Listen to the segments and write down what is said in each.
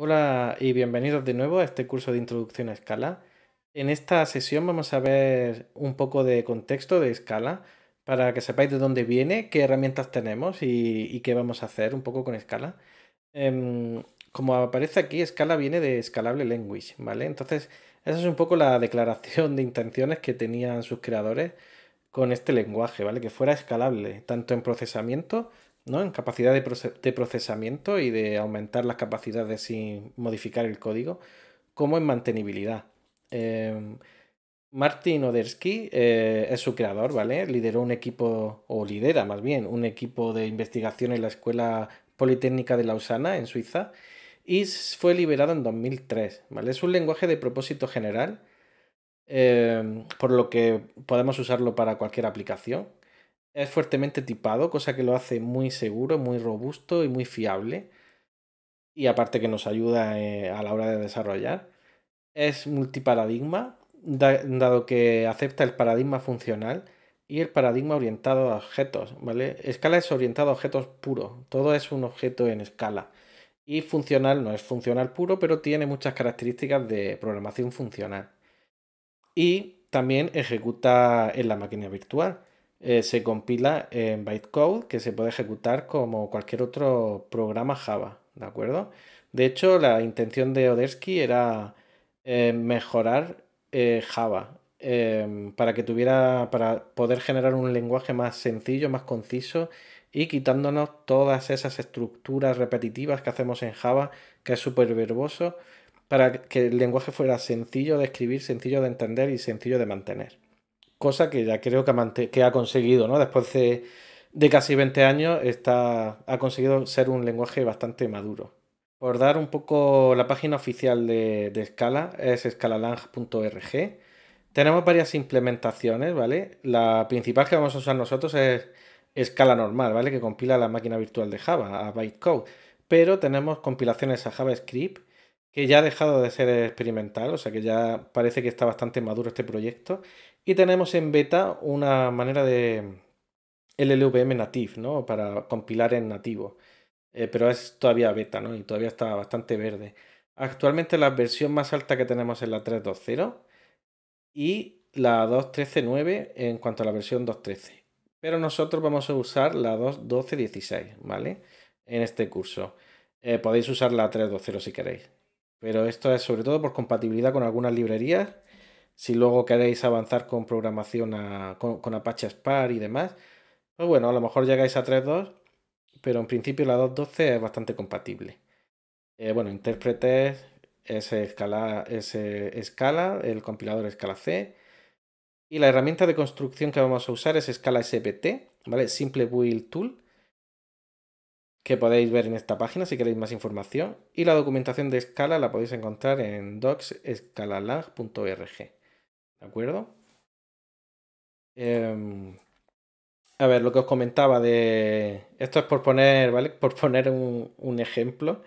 Hola y bienvenidos de nuevo a este curso de introducción a Scala. En esta sesión vamos a ver un poco de contexto de Scala para que sepáis de dónde viene, qué herramientas tenemos y, qué vamos a hacer un poco con Scala. Em, como aparece aquí, Scala viene de Scalable Language, ¿vale? Entonces, esa es un poco la declaración de intenciones que tenían sus creadores con este lenguaje, ¿vale? Que fuera escalable, tanto en procesamiento ¿no? En capacidad de, procesamiento y de aumentar las capacidades sin modificar el código, como en mantenibilidad. Em, Martin Odersky eh, es su creador, ¿vale? Lideró un equipo, o lidera más bien, un equipo de investigación en la Escuela Politécnica de Lausana, en Suiza, y fue liberado en 2003, Es un lenguaje de propósito general, em, por lo que podemos usarlo para cualquier aplicación. Es fuertemente tipado, cosa que lo hace muy seguro, muy robusto y muy fiable. Y aparte que nos ayuda eh, a la hora de desarrollar. Es multiparadigma, dado que acepta el paradigma funcional y el paradigma orientado a objetos, ¿vale? Escala es orientado a objetos puro, todo es un objeto en escala. Y funcional no es funcional puro, pero tiene muchas características de programación funcional. Y también ejecuta en la máquina virtual. Eh, se compila en bytecode que se puede ejecutar como cualquier otro programa Java, ¿de acuerdo? De hecho, la intención de Odersky era eh, mejorar eh, Java para que tuviera, para poder generar un lenguaje más sencillo, más conciso y quitándonos todas esas estructuras repetitivas que hacemos en Java, que es súper verboso, para que el lenguaje fuera sencillo de escribir, sencillo de entender y sencillo de mantener cosa que ya creo que ha, conseguido, ¿no? Después de, de, casi 20 años está, ha conseguido ser un lenguaje bastante maduro. Por dar un poco la página oficial de, de Scala, es scalalang.org. Tenemos varias implementaciones, ¿vale? La principal que vamos a usar nosotros es Scala normal, ¿vale? Que compila la máquina virtual de Java, a bytecode. Pero tenemos compilaciones a JavaScript que ya ha dejado de ser experimental, o sea que ya parece que está bastante maduro este proyecto y tenemos en beta una manera de LLVM native, ¿no? Para compilar en nativo. Eh, pero es todavía beta, ¿no? Y todavía está bastante verde. Actualmente la versión más alta que tenemos es la 3.2.0 y la 2.13.9 en cuanto a la versión 2.13. Pero nosotros vamos a usar la 2.12.16, ¿vale? En este curso. Eh, podéis usar la 3.2.0 si queréis. Pero esto es sobre todo por compatibilidad con algunas librerías si luego queréis avanzar con programación con, Apache Spark y demás, pues bueno, a lo mejor llegáis a 3.2, pero en principio la 2.12 es bastante compatible. Eh, bueno, intérpretes, es escala, es eh, escala, el compilador escala C, y la herramienta de construcción que vamos a usar es escala SPT, ¿vale? Simple Build Tool, que podéis ver en esta página si queréis más información, y la documentación de escala la podéis encontrar en docs.escalalang.org. ¿De acuerdo? Em, a ver, lo que os comentaba de. Esto es por poner, ¿vale? Por poner un, un ejemplo.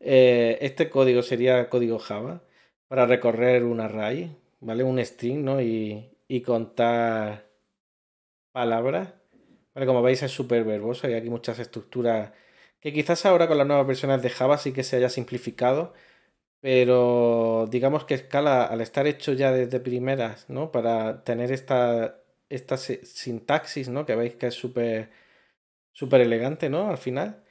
Eh, este código sería código Java para recorrer un array, ¿vale? Un string, Y, y contar palabras. ¿Vale? Como veis, es súper verboso. Hay aquí muchas estructuras que quizás ahora con las nuevas versiones de Java sí que se haya simplificado pero digamos que Scala, al estar hecho ya desde primeras, ¿no? Para tener esta, sintaxis, ¿no? Que veis que es súper elegante, ¿no? Al final,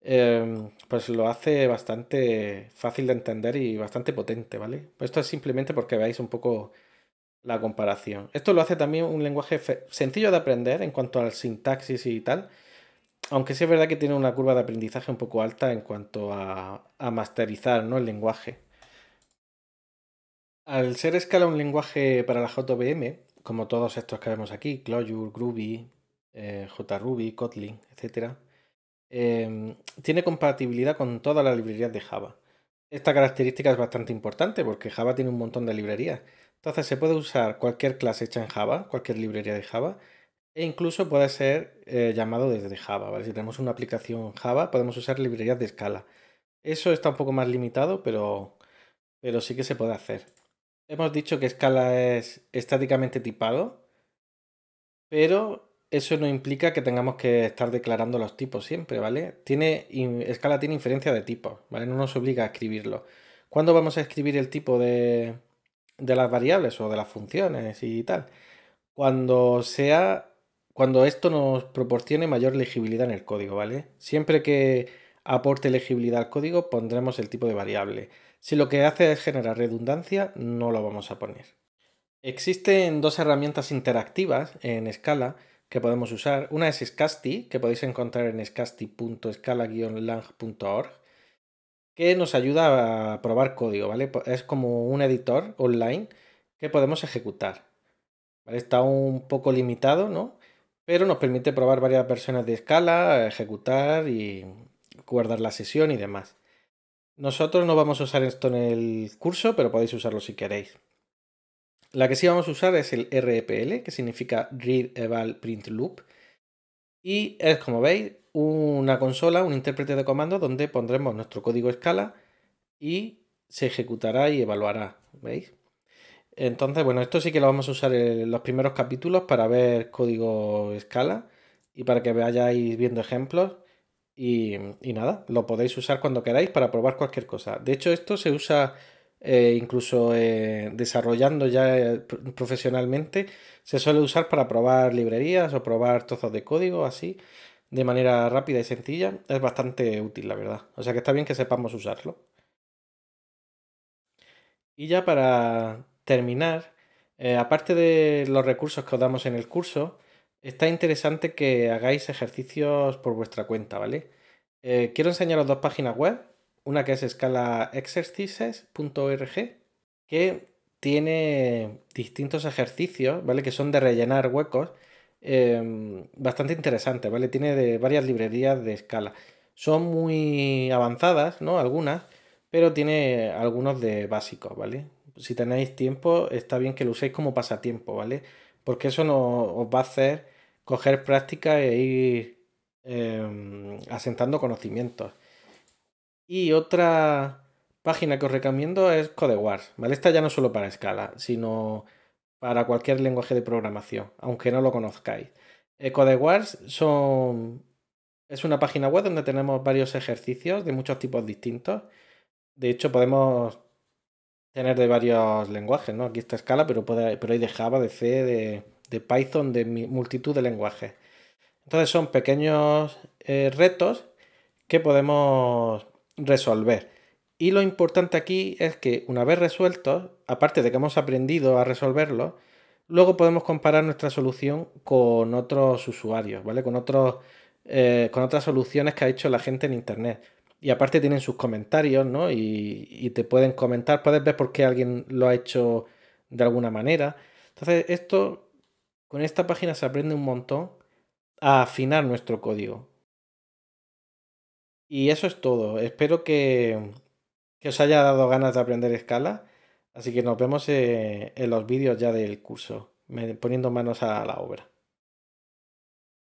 em, pues lo hace bastante fácil de entender y bastante potente, ¿vale? Pues esto es simplemente porque veáis un poco la comparación. Esto lo hace también un lenguaje sencillo de aprender en cuanto al sintaxis y tal, aunque sí es verdad que tiene una curva de aprendizaje un poco alta en cuanto a, masterizar ¿no? el lenguaje. Al ser escala un lenguaje para la JVM, como todos estos que vemos aquí, Clojure, Groovy, eh, JRuby, Kotlin, etc., em, tiene compatibilidad con todas las librerías de Java. Esta característica es bastante importante porque Java tiene un montón de librerías. Entonces se puede usar cualquier clase hecha en Java, cualquier librería de Java, e incluso puede ser eh, llamado desde Java, ¿vale? Si tenemos una aplicación Java, podemos usar librerías de escala. Eso está un poco más limitado, pero, pero sí que se puede hacer. Hemos dicho que escala es estáticamente tipado, pero eso no implica que tengamos que estar declarando los tipos siempre, ¿vale? Tiene, escala tiene inferencia de tipo, ¿vale? No nos obliga a escribirlo. ¿Cuándo vamos a escribir el tipo de las variables o de las funciones y tal? Cuando sea cuando esto nos proporcione mayor legibilidad en el código, ¿vale? Siempre que aporte legibilidad al código pondremos el tipo de variable. Si lo que hace es generar redundancia, no lo vamos a poner. Existen dos herramientas interactivas en Scala que podemos usar. Una es Scasti, que podéis encontrar en scasti.scala-lang.org, que nos ayuda a probar código, ¿vale? Es como un editor online que podemos ejecutar. Está un poco limitado, ¿no? pero nos permite probar varias versiones de escala, ejecutar y guardar la sesión y demás. Nosotros no vamos a usar esto en el curso, pero podéis usarlo si queréis. La que sí vamos a usar es el REPL, que significa Read Eval Print Loop, y es, como veis, una consola, un intérprete de comando donde pondremos nuestro código escala y se ejecutará y evaluará, ¿veis? Entonces, bueno, esto sí que lo vamos a usar en los primeros capítulos para ver código escala y para que vayáis viendo ejemplos. Y, nada, lo podéis usar cuando queráis para probar cualquier cosa. De hecho, esto se usa eh, incluso eh, desarrollando ya eh, profesionalmente. Se suele usar para probar librerías o probar trozos de código así, de manera rápida y sencilla. Es bastante útil, la verdad. O sea que está bien que sepamos usarlo. Y ya para terminar, eh, aparte de los recursos que os damos en el curso, está interesante que hagáis ejercicios por vuestra cuenta, ¿vale? Eh, quiero enseñaros dos páginas web, una que es escalaexercises.org, que tiene distintos ejercicios, ¿vale? Que son de rellenar huecos, em, bastante interesantes, ¿vale? Tiene de varias librerías de escala. Son muy avanzadas, ¿no? Algunas, pero tiene algunos de básicos, ¿vale? si tenéis tiempo, está bien que lo uséis como pasatiempo, ¿vale? Porque eso no, os va a hacer coger práctica e ir em, asentando conocimientos. Y otra página que os recomiendo es CodeWars, ¿vale? Esta ya no solo para escala, sino para cualquier lenguaje de programación, aunque no lo conozcáis. Eh, CodeWars son... es una página web donde tenemos varios ejercicios de muchos tipos distintos. De hecho, podemos tener de varios lenguajes, ¿no? Aquí está escala, pero, pero hay de Java, de C, de, Python, de multitud de lenguajes. Entonces son pequeños eh, retos que podemos resolver. Y lo importante aquí es que una vez resueltos, aparte de que hemos aprendido a resolverlos, luego podemos comparar nuestra solución con otros usuarios, ¿vale? con eh, otras soluciones que ha hecho la gente en Internet. Y aparte tienen sus comentarios, ¿no? Y, te pueden comentar, puedes ver por qué alguien lo ha hecho de alguna manera. Entonces, esto, con esta página se aprende un montón a afinar nuestro código. Y eso es todo. Espero que, que os haya dado ganas de aprender escala. Así que nos vemos eh, en los vídeos ya del curso, poniendo manos a la obra.